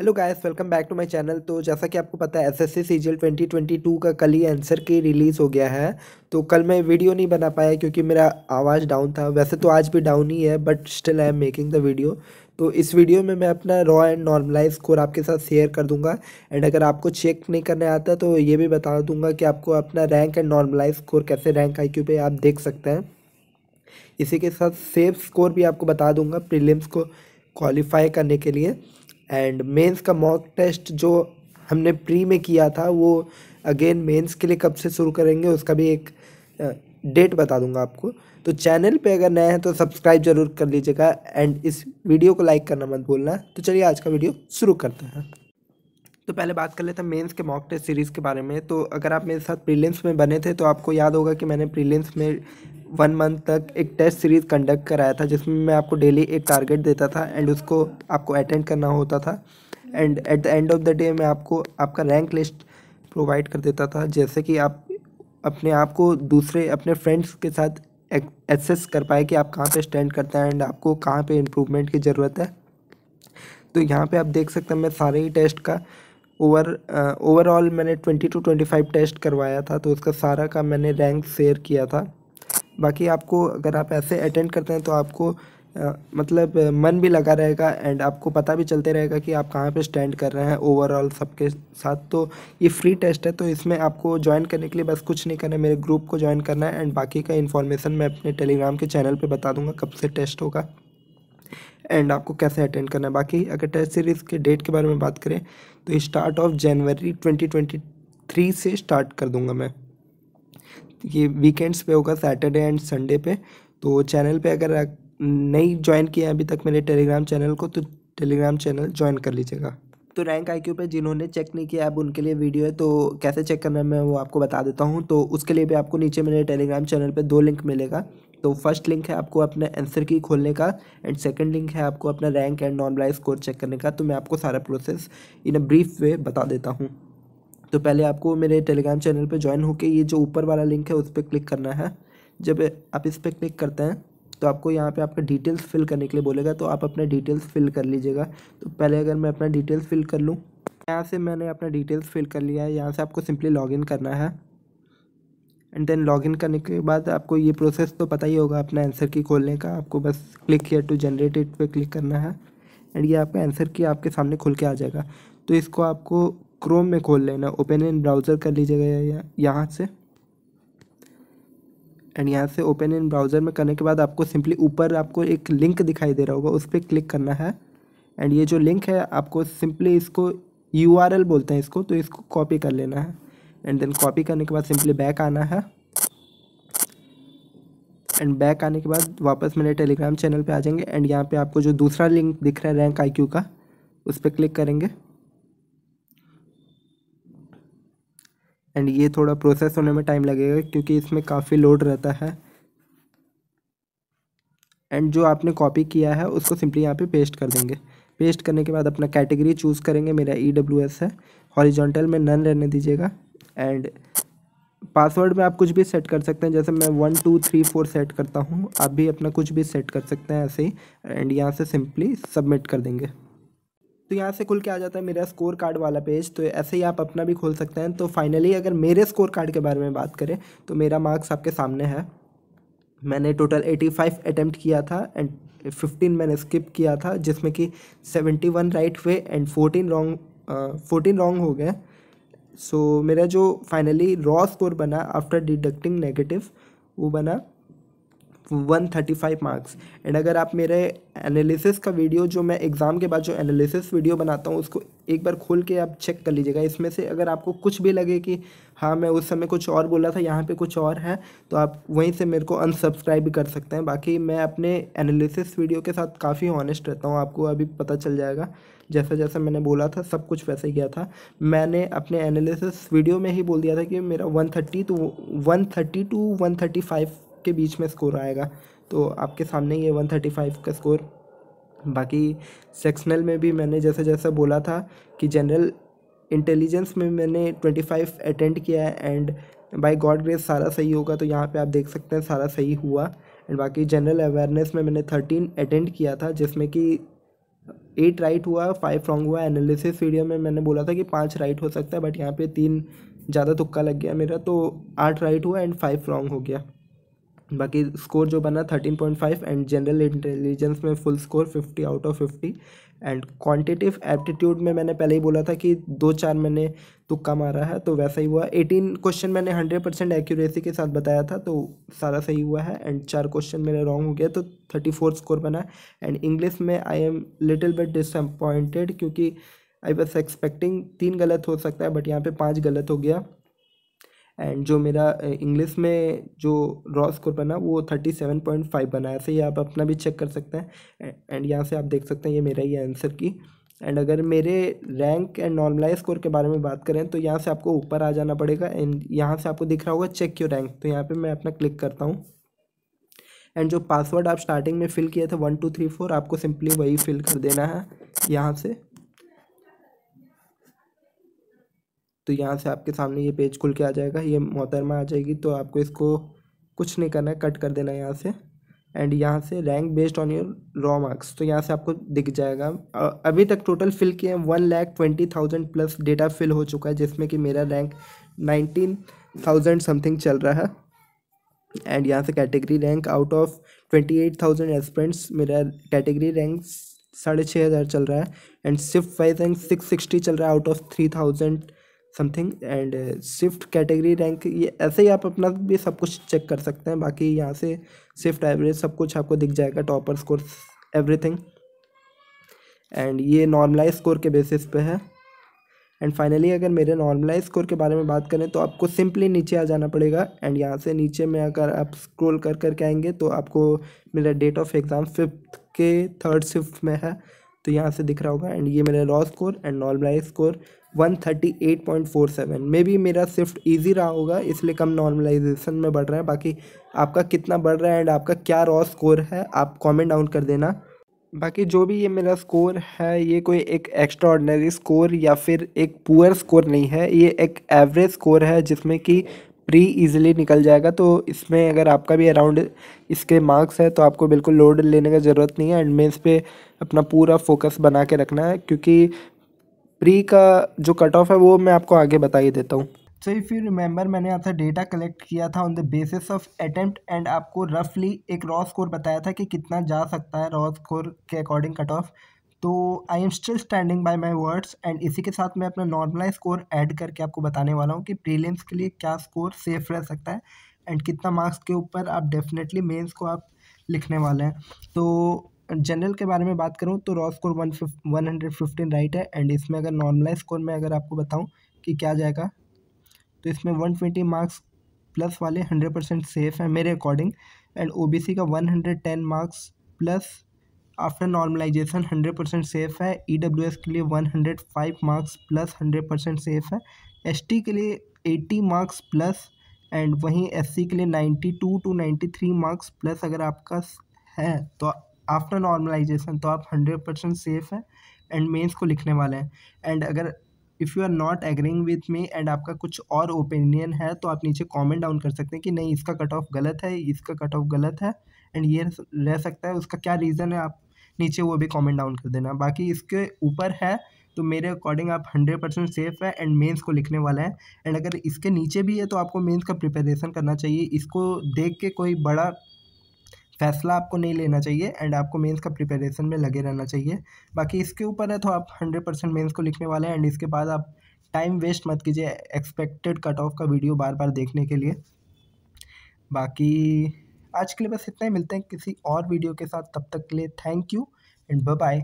hello guys welcome back to my channel तो जैसा कि आपको पता है एसएससी सीजीएल 2022 का कल ही आंसर की रिलीज़ हो गया है तो कल मैं वीडियो नहीं बना पाया क्योंकि मेरा आवाज़ डाउन था वैसे तो आज भी डाउन ही है but still I am making the video तो इस वीडियो में मैं अपना रॉ एंड नॉर्मलाइज स्कोर आपके साथ शेयर कर दूंगा एंड अगर आपको चेक नहीं करने आता तो ये भी बता दूंगा कि आपको अपना रैंक एंड नॉर्मलाइज स्कोर कैसे रैंक आई पे आप देख सकते हैं इसी के साथ सेफ स्कोर भी आपको बता दूंगा प्रीलिम्स को क्वालिफाई करने के लिए एंड मेंस का मॉक टेस्ट जो हमने प्री में किया था वो अगेन मेंस के लिए कब से शुरू करेंगे उसका भी एक डेट बता दूंगा आपको तो चैनल पे अगर नए हैं तो सब्सक्राइब जरूर कर लीजिएगा एंड इस वीडियो को लाइक करना मत भूलना तो चलिए आज का वीडियो शुरू करते हैं तो पहले बात कर लेते हैं मेंस के मॉक टेस्ट सीरीज़ के बारे में तो अगर आप मेरे साथ प्रीलिम्स में बने थे तो आपको याद होगा कि मैंने प्रीलिम्स में वन मंथ तक एक टेस्ट सीरीज़ कंडक्ट कराया था जिसमें मैं आपको डेली एक टारगेट देता था एंड उसको आपको अटेंड करना होता था and at the end of the day मैं आपको आपका रैंक लिस्ट प्रोवाइड कर देता था जैसे कि आप अपने आप को दूसरे अपने फ्रेंड्स के साथ एक्सेस कर पाए कि आप कहाँ पे स्टैंड करते हैं एंड आपको कहाँ पे इम्प्रूवमेंट की ज़रूरत है तो यहाँ पे आप देख सकते हैं मैं सारे ही टेस्ट का ओवर ओवरऑल मैंने twenty two twenty five test करवाया था तो उसका सारा का मैंने रैंक शेयर किया था बाकी आपको अगर आप ऐसे अटेंड करते हैं तो आपको आ, मतलब मन भी लगा रहेगा एंड आपको पता भी चलते रहेगा कि आप कहाँ पे स्टैंड कर रहे हैं ओवरऑल सबके साथ तो ये फ्री टेस्ट है तो इसमें आपको ज्वाइन करने के लिए बस कुछ नहीं करना है मेरे ग्रुप को ज्वाइन करना है एंड बाकी का इन्फॉर्मेशन मैं अपने टेलीग्राम के चैनल पर बता दूँगा कब से टेस्ट होगा एंड आपको कैसे अटेंड करना है बाकी अगर टेस्ट सीरीज़ के डेट के बारे में बात करें तो start of January twenty twenty three से स्टार्ट कर दूंगा मैं ये वीकेंड्स पे होगा सैटरडे एंड संडे पे तो चैनल पे अगर नहीं ज्वाइन किया अभी तक मेरे टेलीग्राम चैनल को तो टेलीग्राम चैनल ज्वाइन कर लीजिएगा तो रैंक आई पे जिन्होंने चेक नहीं किया अब उनके लिए वीडियो है तो कैसे चेक करना है मैं वो आपको बता देता हूँ तो उसके लिए भी आपको नीचे मेरे टेलीग्राम चैनल पर दो लिंक मिलेगा तो फर्स्ट लिंक है आपको अपने आंसर की खोलने का एंड सेकंड लिंक है आपको अपना रैंक एंड नॉन स्कोर चेक करने का तो मैं आपको सारा प्रोसेस इन अ ब्रीफ वे बता देता हूँ तो पहले आपको मेरे टेलीग्राम चैनल पर ज्वाइन होकर ये जो ऊपर वाला लिंक है उस पर क्लिक करना है जब आप इस पर क्लिक करते हैं तो आपको यहाँ पे आपका डिटेल्स फिल करने के लिए बोलेगा तो आप अपना डिटेल्स फिल कर लीजिएगा तो पहले अगर मैं अपना डिटेल्स फिल कर लूँ यहाँ से मैंने अपना डिटेल्स फिल कर लिया है यहाँ से आपको सिंपली लॉगिन करना है एंड देन लॉगिन करने के बाद आपको ये प्रोसेस तो पता ही होगा अपना आंसर की खोलने का आपको बस click here to generate it पे क्लिक करना है एंड ये आपका आंसर की आपके सामने खुल के आ जाएगा तो इसको आपको क्रोम में खोल लेना ओपन इन ब्राउज़र कर लीजिएगा यहाँ से एंड यहाँ से ओपन इन ब्राउज़र में करने के बाद आपको सिंपली ऊपर आपको एक लिंक दिखाई दे रहा होगा उस पर क्लिक करना है एंड ये जो लिंक है आपको सिंपली इसको यू बोलते हैं इसको तो इसको कॉपी कर लेना है एंड देन कॉपी करने के बाद सिंपली बैक आना है एंड बैक आने के बाद वापस मेरे टेलीग्राम चैनल पे आ जाएंगे एंड यहाँ पे आपको जो दूसरा लिंक दिख रहा है रैंक आईक्यू का उस पर क्लिक करेंगे एंड ये थोड़ा प्रोसेस होने में टाइम लगेगा क्योंकि इसमें काफ़ी लोड रहता है एंड जो आपने कॉपी किया है उसको सिंपली यहाँ पे पेस्ट कर देंगे पेस्ट करने के बाद अपना कैटेगरी चूज़ करेंगे मेरा ई e है हॉरिजॉन्टल में नन रहने दीजिएगा एंड पासवर्ड में आप कुछ भी सेट कर सकते हैं जैसे मैं one two three four set करता हूँ आप भी अपना कुछ भी सेट कर सकते हैं ऐसे ही एंड यहाँ से सिंपली सबमिट कर देंगे तो यहाँ से खुल के आ जाता है मेरा स्कोर कार्ड वाला पेज तो ऐसे ही आप अपना भी खोल सकते हैं तो फाइनली अगर मेरे स्कोर कार्ड के बारे में बात करें तो मेरा मार्क्स आपके सामने है मैंने टोटल एटी फाइव अटैम्प्ट किया था एंड फिफ्टीन मैंने स्किप किया था जिसमें कि seventy one right way and fourteen wrong fourteen wrong हो गए सो so, मेरा जो फाइनली रॉ स्कोर बना आफ्टर डिडक्टिंग नेगेटिव वो बना one thirty five marks and अगर आप मेरे एनालिसिस का वीडियो जो मैं एग्ज़ाम के बाद जो एनालिसिस वीडियो बनाता हूँ उसको एक बार खोल के आप चेक कर लीजिएगा इसमें से अगर आपको कुछ भी लगे कि हाँ मैं उस समय कुछ और बोला था यहाँ पे कुछ और है तो आप वहीं से मेरे को अनसब्सक्राइब भी कर सकते हैं बाकी मैं अपने एनालिसिस वीडियो के साथ काफ़ी ऑनेस्ट रहता हूँ आपको अभी पता चल जाएगा जैसा जैसा मैंने बोला था सब कुछ वैसे ही किया था मैंने अपने एनालिसिस वीडियो में ही बोल दिया था कि मेरा one thirty two one thirty two one thirty five के बीच में स्कोर आएगा तो आपके सामने ये वन थर्टी फाइव का स्कोर बाकी सेक्शनल में भी मैंने जैसे जैसे बोला था कि जनरल इंटेलिजेंस में मैंने ट्वेंटी फाइव अटेंड किया है एंड बाय गॉड ग्रेस सारा सही होगा तो यहाँ पे आप देख सकते हैं सारा सही हुआ एंड बाकी जनरल अवेयरनेस में मैंने थर्टीन अटेंड किया था जिसमें कि एट राइट हुआ फाइव रॉन्ग हुआ एनालिसिस वीडियो में मैंने बोला था कि पाँच राइट हो सकता है बट यहाँ पर तीन ज़्यादा तुक्का लग गया मेरा तो आठ राइट हुआ एंड फाइव रॉन्ग हो गया बाकी स्कोर जो बना thirteen point five and general intelligence में full score fifty out of fifty and quantitative aptitude में मैंने पहले ही बोला था कि दो चार मैंने तुक्का तो मारा है तो वैसा ही हुआ एटीन क्वेश्चन मैंने हंड्रेड परसेंट एक्यूरेसी के साथ बताया था तो सारा सही हुआ है एंड चार क्वेश्चन मेरे रॉन्ग हो गया तो थर्टी फोर स्कोर बना एंड इंग्लिश में I am little but disappointed क्योंकि आई वॉज एक्सपेक्टिंग तीन गलत हो सकता है बट यहाँ पे पाँच गलत हो गया एंड जो मेरा इंग्लिश में जो रॉ स्कोर बना वो थर्टी सेवन पॉइंट फाइव बना ऐसे ही आप अपना भी चेक कर सकते हैं एंड यहाँ से आप देख सकते हैं ये मेरा ही आंसर की एंड अगर मेरे रैंक एंड नॉर्मलाइज स्कोर के बारे में बात करें तो यहाँ से आपको ऊपर आ जाना पड़ेगा एंड यहाँ से आपको दिख रहा होगा चेक योर रैंक तो यहाँ पे मैं अपना क्लिक करता हूँ एंड जो पासवर्ड आप स्टार्टिंग में फ़िल किया था वन टू थ्री फोर आपको सिंपली वही फिल कर देना है यहाँ से तो यहाँ से आपके सामने ये पेज खुल के आ जाएगा ये मोहतरमा आ जाएगी तो आपको इसको कुछ नहीं करना है कट कर देना है यहाँ से एंड यहाँ से rank based on your raw marks तो यहाँ से आपको दिख जाएगा अभी तक टोटल फिल किए हैं one lakh twenty thousand plus data fill हो चुका है जिसमें कि मेरा रैंक नाइनटीन थाउजेंड समथिंग चल रहा है एंड यहाँ से category rank out of twenty eight thousand aspirants मेरा कैटेगरी रैंक साढ़े छः हज़ार चल रहा है एंड सिर्फ वाइज रैंक सिक्स सिक्सटी चल रहा है out of three thousand something and shift category rank ये ऐसे ही आप अपना भी सब कुछ चेक कर सकते हैं बाकी यहाँ से शिफ्ट एवरेज सब कुछ आपको दिख जाएगा टॉपर स्कोर एवरीथिंग एंड ये नॉर्मलाइज स्कोर के बेसिस पे है एंड फाइनली अगर मेरे नॉर्मलाइज स्कोर के बारे में बात करें तो आपको सिंपली नीचे आ जाना पड़ेगा एंड यहाँ से नीचे में अगर आप स्क्रोल कर करके आएंगे तो आपको मेरा डेट ऑफ एग्ज़ाम फिफ्थ के थर्ड शिफ्ट में है तो यहाँ से दिख रहा होगा एंड ये मेरा raw score and normalise score 138.47 may be मेरा शिफ्ट इजी रहा होगा इसलिए कम नॉर्मलाइजेशन में बढ़ रहा है बाकी आपका कितना बढ़ रहा है एंड आपका क्या रॉ स्कोर है आप कमेंट डाउन कर देना बाकी जो भी ये मेरा स्कोर है ये कोई एक एक्स्ट्रा ऑर्डनरी स्कोर या फिर एक पुअर स्कोर नहीं है ये एक एवरेज स्कोर है जिसमें कि प्री इजीली निकल जाएगा तो इसमें अगर आपका भी अराउंड इसके मार्क्स है तो आपको बिल्कुल लोड लेने का ज़रूरत नहीं है एंड मेंस पे अपना पूरा फोकस बना के रखना है क्योंकि प्री का जो कट ऑफ है वो मैं आपको आगे बता ही देता हूँ सो इफ़ यू रिमेंबर मैंने आपसे डेटा कलेक्ट किया था on the basis of attempt and आपको रफली एक रॉ स्कोर बताया था कि कितना जा सकता है रॉ स्कोर के अकॉर्डिंग कट ऑफ तो I am still standing by my words and इसी के साथ मैं अपना नॉर्मलाइज स्कोर ऐड करके आपको बताने वाला हूँ कि प्रीलिम्स के लिए क्या स्कोर सेफ रह सकता है एंड कितना मार्क्स के ऊपर आप डेफिनेटली मेन्स को आप लिखने वाले हैं तो जनरल के बारे में बात करूँ तो raw score one one hundred fifteen right है एंड इसमें अगर नॉर्मलाइज स्कोर में अगर आपको बताऊँ कि क्या जाएगा तो इसमें वन ट्वेंटी मार्क्स प्लस वाले हंड्रेड परसेंट सेफ है मेरे according and O B C का one hundred ten marks plus after normalisation hundred percent safe है ई डब्ल्यू एस के लिए one hundred five marks plus hundred percent safe है S T के लिए eighty marks plus and वहीं S C के लिए ninety two to ninety three marks plus अगर आपका है तो आफ्टर नॉर्मलाइजेशन तो आप हंड्रेड परसेंट सेफ़ हैं एंड मेंस को लिखने वाले हैं एंड अगर if you are not agreeing with me and आपका कुछ और ओपिनियन है तो आप नीचे कॉमेंट डाउन कर सकते हैं कि नहीं इसका कट ऑफ गलत है इसका कट ऑफ गलत है एंड ये रह सकता है उसका क्या रीज़न है आप नीचे वो भी कॉमेंट डाउन कर देना बाकी इसके ऊपर है तो मेरे अकॉर्डिंग आप हंड्रेड परसेंट सेफ़ है एंड मेंस को लिखने वाला है एंड अगर इसके नीचे भी है तो आपको मेंस का प्रिपरेशन करना चाहिए इसको देख के कोई बड़ा फैसला आपको नहीं लेना चाहिए एंड आपको मेंस का प्रिपरेशन में लगे रहना चाहिए बाकी इसके ऊपर है तो आप हंड्रेड परसेंट मेन्स को लिखने वाले हैं एंड इसके बाद आप टाइम वेस्ट मत कीजिए एक्सपेक्टेड कट ऑफ का वीडियो बार बार देखने के लिए बाकी आज के लिए बस इतना ही मिलते हैं किसी और वीडियो के साथ तब तक के लिए थैंक यू एंड बाय